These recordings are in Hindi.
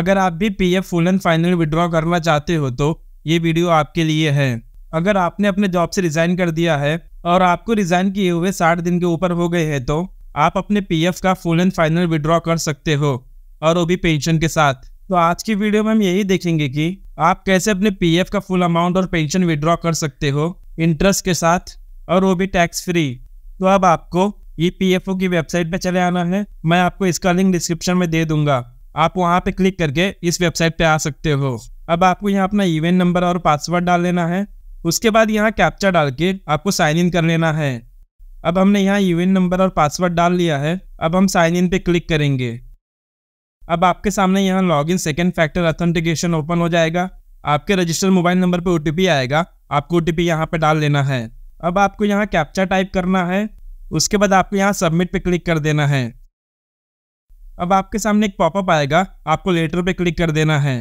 अगर आप भी P F full and final withdraw करना चाहते हो तो ये वीडियो आपके लिए है अगर आपने अपने जॉब से रिज़ाइन कर दिया है और आपको रिज़ाइन किए हुए साठ दिन के ऊपर हो गए हैं तो आप अपने पी एफ का फुल एंड फाइनल विड्रॉ कर सकते हो और वो भी पेंशन के साथ तो आज की वीडियो में हम यही देखेंगे कि आप कैसे अपने पीएफ का फुल अमाउंट और पेंशन विड्रॉ कर सकते हो इंटरेस्ट के साथ और वो भी टैक्स फ्री तो अब आपको ई पी की वेबसाइट पर चले आना है मैं आपको इसका लिंक डिस्क्रिप्शन में दे दूंगा आप वहाँ पे क्लिक करके इस वेबसाइट पे आ सकते हो अब आपको यहाँ अपना ईवेंट नंबर और पासवर्ड डाल लेना है उसके बाद यहाँ कैप्चा डाल के आपको साइन इन कर लेना है अब हमने यहाँ ईवेंट नंबर और पासवर्ड डाल लिया है अब हम साइन इन पे क्लिक करेंगे अब आपके सामने यहाँ log in second factor authentication open हो जाएगा आपके रजिस्टर्ड मोबाइल नंबर पर ओ आएगा आपको ओ टी यहाँ पर डाल लेना है अब आपको यहाँ कैप्चा टाइप करना है उसके बाद आपको यहाँ सबमिट पे क्लिक कर देना है अब आपके सामने एक पॉपअप आएगा आपको लेटर पे क्लिक कर देना है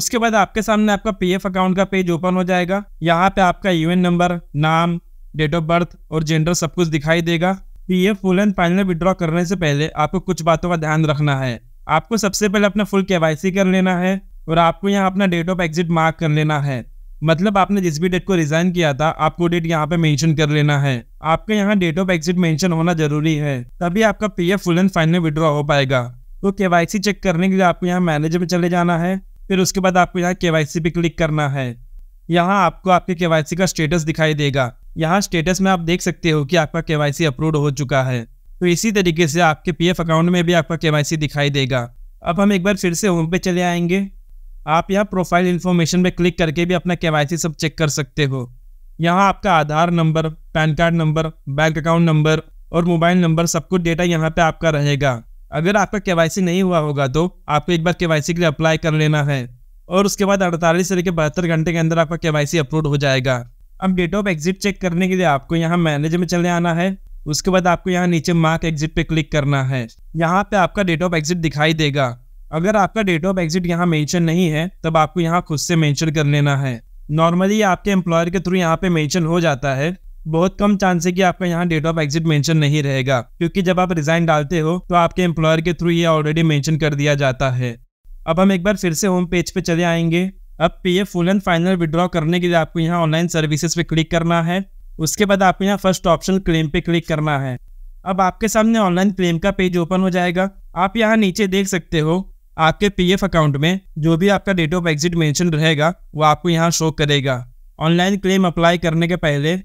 उसके बाद आपके सामने आपका पीएफ अकाउंट का पेज ओपन हो जाएगा यहाँ पे आपका यूएन नंबर नाम डेट ऑफ बर्थ और जेंडर सब कुछ दिखाई देगा PF full and final withdraw करने से पहले आपको कुछ बातों का ध्यान रखना है आपको सबसे पहले अपना फुल के कर लेना है और आपको यहाँ अपना डेट ऑफ एग्जिट मार्क कर लेना है मतलब आपने जिस भी डेट को रिजाइन किया था आपको डेट यहाँ पे मेंशन कर लेना है आपके यहाँ डेट ऑफ एग्जिट मेंशन होना जरूरी है तभी आपका PF full and final withdraw हो पाएगा तो केवाईसी चेक करने के लिए आपको यहाँ मैनेजर में चले जाना है फिर उसके बाद आपको यहाँ केवाईसी पे क्लिक करना है यहाँ आपको आपके के का स्टेटस दिखाई देगा यहाँ स्टेटस में आप देख सकते हो कि आपका के अप्रूव हो चुका है तो इसी तरीके से आपके पी अकाउंट में भी आपका के दिखाई देगा अब हम एक बार फिर से होम पे चले आएंगे आप यहाँ प्रोफाइल इन्फॉर्मेशन पे क्लिक करके भी अपना के सब चेक कर सकते हो यहाँ आपका Aadhaar number PAN card number bank account number और मोबाइल नंबर सब कुछ डेटा यहाँ पे आपका रहेगा अगर आपका के नहीं हुआ होगा तो आपको एक बार के के लिए अप्लाई कर लेना है और उसके बाद अड़तालीस से लेकर बहत्तर घंटे के अंदर आपका के अपलोड हो जाएगा अब डेट ऑफ एग्जिट चेक करने के लिए आपको यहाँ मैनेज में चले आना है उसके बाद आपको यहाँ नीचे मार्क एग्जिट पे क्लिक करना है यहाँ पे आपका डेट ऑफ एग्जिट दिखाई देगा अगर आपका डेट ऑफ एग्जिट यहाँ मेंशन नहीं है तब आपको यहाँ खुद से मेंशन कर लेना है नॉर्मली आपके एम्प्लॉयर के थ्रू यहाँ पे मेंशन हो जाता है बहुत कम चांस है कि आपका यहाँ डेट ऑफ एग्जिट मेंशन नहीं रहेगा क्योंकि जब आप रिजाइन डालते हो तो आपके एम्प्लॉयर के थ्रू ये ऑलरेडी मेंशन कर दिया जाता है अब हम एक बार फिर से होम पेज पे चले आएंगे अब F full and final withdraw करने के लिए आपको यहाँ ऑनलाइन सर्विसेज पे क्लिक करना है उसके बाद आपको यहाँ फर्स्ट ऑप्शन क्लेम पे क्लिक करना है अब आपके सामने ऑनलाइन क्लेम का पेज ओपन हो जाएगा आप यहाँ नीचे देख सकते हो आपके पीएफ अकाउंट में जो भी आपका डेट ऑफ एग्जिट मेंशन रहेगा वो आपको यहाँ शो करेगा ऑनलाइन क्लेम अप्लाई करने के पहले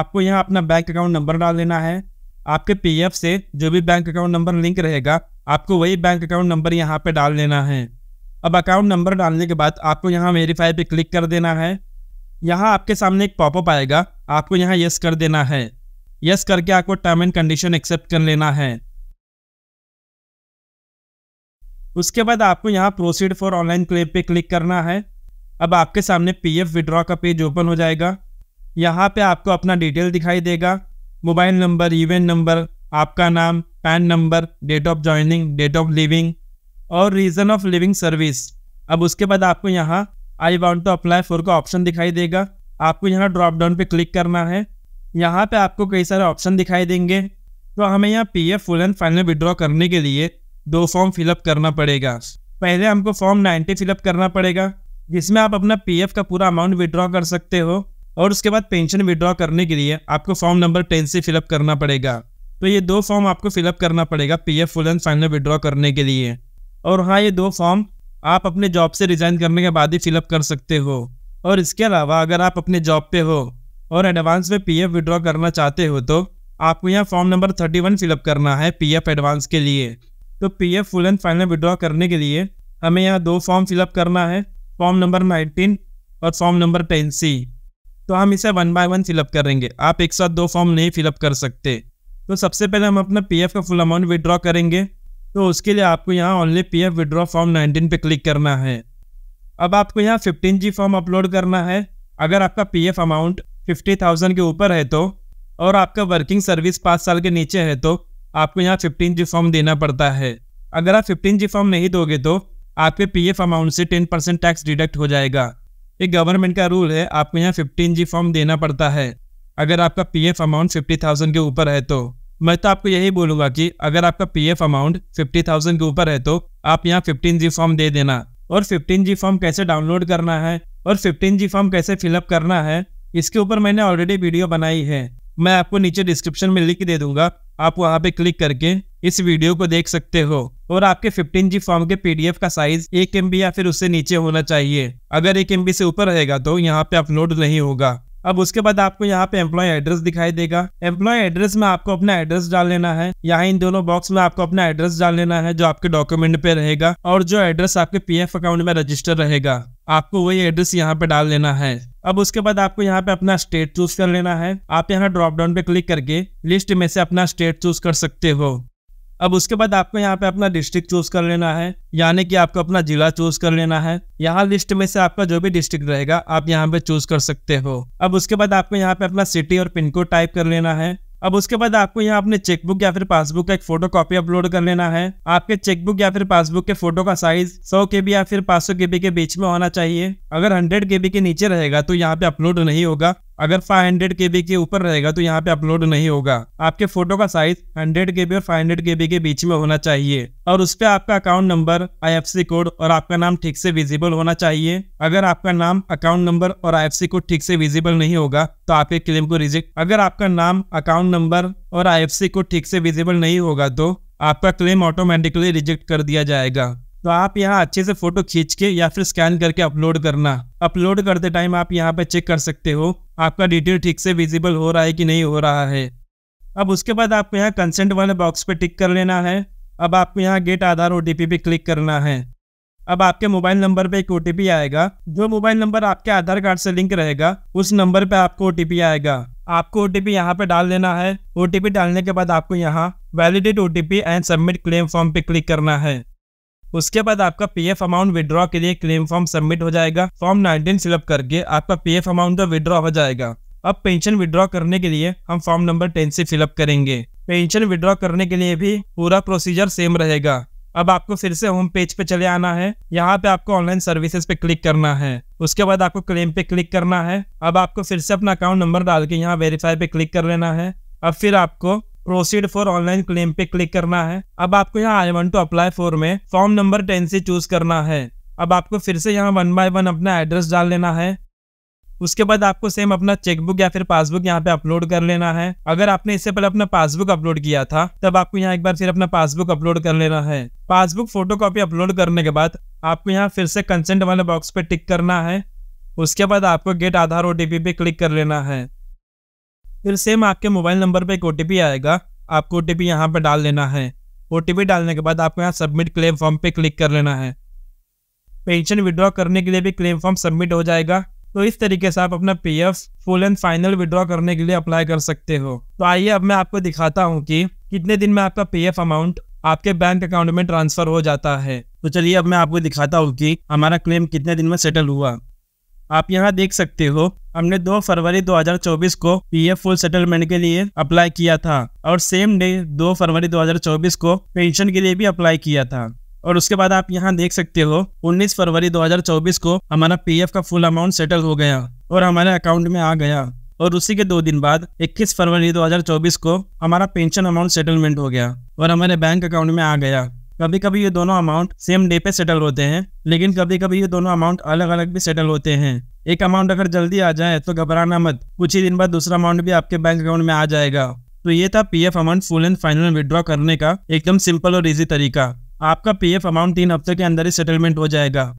आपको यहाँ अपना बैंक अकाउंट नंबर डाल देना है आपके पीएफ से जो भी बैंक अकाउंट नंबर लिंक रहेगा आपको वही बैंक अकाउंट नंबर यहाँ पे डाल देना है अब अकाउंट नंबर डालने के बाद आपको यहाँ वेरीफाई पे क्लिक कर देना है यहाँ आपके सामने एक पॉपअप आएगा आपको यहाँ यस कर देना है यस करके आपको टर्म एंड कंडीशन एक्सेप्ट कर लेना है उसके बाद आपको यहाँ प्रोसीड फॉर ऑनलाइन क्लेम पे क्लिक करना है अब आपके सामने एफ विड्रॉ का पेज ओपन हो जाएगा यहाँ पे आपको अपना डिटेल दिखाई देगा मोबाइल नंबर इवेंट नंबर आपका नाम PAN number date of joining date of leaving और रीज़न ऑफ लिविंग सर्विस अब उसके बाद आपको यहाँ I want to apply for का ऑप्शन दिखाई देगा आपको यहाँ ड्रॉप डाउन पर क्लिक करना है यहाँ पे आपको कई सारे ऑप्शन दिखाई देंगे तो हमें यहाँ P F full and final withdraw करने के लिए दो फॉर्म फिलअप करना पड़ेगा पहले हमको फॉर्म नाइन्टी फिलअप करना पड़ेगा जिसमें आप अपना पी का पूरा अमाउंट विड्रॉ कर सकते हो और उसके बाद पेंशन विड्रॉ करने के लिए आपको फॉर्म नंबर टेन से फिलअप करना पड़ेगा तो ये दो फॉर्म आपको फिलअप करना पड़ेगा P F full and final withdraw करने के लिए और हाँ ये दो फॉर्म आप अपने जॉब से रिजाइन करने के बाद ही फिलअप कर सकते हो और इसके अलावा अगर आप अपने जॉब पे हो और एडवांस में पी एफ विड्रॉ करना चाहते हो तो आपको यहाँ form number thirty one fill up करना है पी एडवांस के लिए तो P F full and final withdraw करने के लिए हमें यहाँ दो फॉर्म फिलअप करना है फॉर्म नंबर नाइनटीन और फॉर्म नंबर टेन सी तो हम इसे वन बाय वन फिलअप करेंगे आप एक साथ दो फॉर्म नहीं फिलअप कर सकते तो सबसे पहले हम अपना एफ़ का फुल अमाउंट विड्रॉ करेंगे तो उसके लिए आपको यहाँ only P F withdraw form nineteen पे क्लिक करना है अब आपको यहाँ फिफ्टीन जी फॉर्म अपलोड करना है अगर आपका P F amount fifty thousand के ऊपर है तो और आपका वर्किंग सर्विस पाँच साल के नीचे है तो आपको यहाँ फिफ्टीन जी फॉर्म देना पड़ता है अगर आप फिफ्टीन जी फॉर्म नहीं दोगे तो आपके पी एफ अमाउंट से टेन परसेंट टैक्स डिडक्ट हो जाएगा एक गवर्नमेंट का रूल है आपको यहाँ फिफ्टीन जी फॉर्म देना पड़ता है अगर आपका P F amount fifty thousand के ऊपर है तो मैं तो आपको यही बोलूंगा कि अगर आपका P F amount fifty thousand के ऊपर है तो आप यहाँ फिफ्टीन जी फॉर्म दे देना और फिफ्टीन जी फॉर्म कैसे डाउनलोड करना है और फिफ्टीन जी फॉर्म कैसे फिलअप करना है इसके ऊपर मैंने ऑलरेडी वीडियो बनाई है मैं आपको नीचे डिस्क्रिप्शन में लिख दे दूंगा आप वहां पे क्लिक करके इस वीडियो को देख सकते हो और आपके 15G जी फॉर्म के पीडीएफ का साइज एक एम या फिर उससे नीचे होना चाहिए अगर एक एम से ऊपर रहेगा तो यहाँ पे अपलोड नहीं होगा अब उसके बाद आपको यहाँ पे एम्प्लॉय एड्रेस दिखाई देगा एम्प्लॉय एड्रेस में आपको अपना एड्रेस डाल लेना है यहाँ इन दोनों बॉक्स में आपको अपना एड्रेस डाल लेना है जो आपके डॉक्यूमेंट पे रहेगा और जो एड्रेस आपके पीएफ अकाउंट में रजिस्टर रहेगा आपको वही एड्रेस यहाँ पे डाल लेना है अब उसके बाद आपको यहाँ पे अपना स्टेट चूज कर लेना है आप यहाँ ड्रॉप डाउन पे क्लिक करके लिस्ट में से अपना स्टेट चूज कर सकते हो अब उसके बाद आपको यहाँ पे अपना डिस्ट्रिक्ट चूज कर लेना है यानी कि आपको अपना जिला चूज कर लेना है यहाँ लिस्ट में से आपका जो भी डिस्ट्रिक्ट रहेगा आप यहाँ पे चूज कर सकते हो अब उसके बाद आपको यहाँ पे अपना सिटी और पिन कोड टाइप कर लेना है अब उसके बाद आपको यहाँ अपने चेकबुक या फिर पासबुक का एक फोटो कॉपी अपलोड कर लेना है आपके चेकबुक या फिर पासबुक के फोटो का साइज सौ के या फिर 500 केबी के बीच में होना चाहिए अगर के बी के नीचे रहेगा तो यहाँ पे अपलोड नहीं होगा अगर 500 केबी के ऊपर रहेगा तो यहाँ पे अपलोड नहीं होगा आपके फोटो का साइज 100 केबी और 500 केबी के बीच में होना चाहिए और उस पर आपका अकाउंट नंबर सी कोड और आपका नाम ठीक से विजिबल होना चाहिए अगर आपका नाम अकाउंट नंबर और सी कोड ठीक से विजिबल नहीं होगा तो आपके क्लेम को रिजेक्ट अगर आपका नाम अकाउंट नंबर और सी कोड ठीक से विजिबल नहीं होगा तो आपका क्लेम ऑटोमेटिकली रिजेक्ट कर दिया जाएगा तो आप यहाँ अच्छे से फोटो खींच के या फिर स्कैन करके अपलोड करना अपलोड करते टाइम आप यहाँ पे चेक कर सकते हो आपका डिटेल ठीक से विजिबल हो रहा है कि नहीं हो रहा है अब उसके बाद आपको यहाँ कंसेंट वाले बॉक्स पे टिक कर लेना है अब आपको यहाँ गेट आधार ओ पे क्लिक करना है अब आपके मोबाइल नंबर पे एक ओ आएगा जो मोबाइल नंबर आपके आधार कार्ड से लिंक रहेगा उस नंबर पे आपको ओ आएगा आपको ओ टी पी यहाँ पे डाल लेना है ओ डालने के बाद आपको यहाँ validate O and submit claim form पे क्लिक करना है उसके बाद आपका पीएफ अमाउंट विद्रॉ के लिए क्लेम फॉर्म सबमिट हो जाएगा फॉर्म 19 फिलअप करके आपका पीएफ अमाउंट का विद्रॉ हो जाएगा अब पेंशन विड्रॉ करने के लिए हम फॉर्म नंबर टेन से फिलअप करेंगे पेंशन विद्रॉ करने के लिए भी पूरा प्रोसीजर सेम रहेगा अब आपको फिर से होम पेज पे चले आना है यहाँ पे आपको ऑनलाइन सर्विसेज पे क्लिक करना है उसके बाद आपको क्लेम पे क्लिक करना है अब आपको फिर से अपना अकाउंट नंबर डाल के यहाँ वेरीफाई पे क्लिक कर लेना है अब फिर आपको प्रोसीड फॉर ऑनलाइन क्लेम पे क्लिक करना है अब आपको यहाँ I want to apply for में फॉर्म नंबर टेन से चूज करना है अब आपको फिर से यहाँ वन बाय वन अपना एड्रेस डाल लेना है उसके बाद आपको सेम अपना चेकबुक या फिर पासबुक यहाँ पे अपलोड कर लेना है अगर आपने इससे पहले अपना पासबुक अपलोड किया था तब आपको यहाँ एक बार फिर अपना पासबुक अपलोड कर लेना है पासबुक फोटो कॉपी अपलोड करने के बाद आपको यहाँ फिर से कंसेंट वाले बॉक्स पे टिक करना है उसके बाद आपको गेट आधार ओ पे क्लिक कर लेना है फिर सेम आपके मोबाइल नंबर पर एक ओ आएगा आपको ओ टी पी यहाँ पर डाल लेना है ओ डालने के बाद आपको यहाँ सबमिट क्लेम फॉर्म पे क्लिक कर लेना है पेंशन विड्रॉ करने के लिए भी क्लेम फॉर्म सबमिट हो जाएगा तो इस तरीके से आप अपना P F full and final withdraw करने के लिए अप्लाई कर सकते हो तो आइए अब मैं आपको दिखाता हूँ कि कितने दिन में आपका पी एफ अमाउंट आपके बैंक अकाउंट में ट्रांसफर हो जाता है तो चलिए अब मैं आपको दिखाता हूँ कि हमारा क्लेम कितने दिन में सेटल हुआ आप यहाँ देख सकते हो हमने 2 फरवरी 2024 को पीएफ फुल सेटलमेंट के लिए अप्लाई किया था और सेम डे 2 फरवरी 2024 को पेंशन के लिए भी अप्लाई किया था और उसके बाद आप यहाँ देख सकते हो 19 फरवरी 2024 को हमारा पीएफ का फुल अमाउंट सेटल हो गया और हमारे अकाउंट में आ गया और उसी के दो दिन बाद 21 फरवरी 2024 को हमारा पेंशन अमाउंट सेटलमेंट हो गया और हमारे बैंक अकाउंट में आ गया कभी कभी ये दोनों अमाउंट सेम डे पे सेटल होते हैं लेकिन कभी कभी ये दोनों अमाउंट अलग अलग भी सेटल होते हैं एक अमाउंट अगर जल्दी आ जाए तो घबराना मत कुछ ही दिन बाद दूसरा अमाउंट भी आपके बैंक अकाउंट में आ जाएगा तो ये था F amount full and final withdraw करने का एकदम सिंपल और इजी तरीका आपका एफ अमाउंट तीन हफ्ते के अंदर ही सेटलमेंट हो जाएगा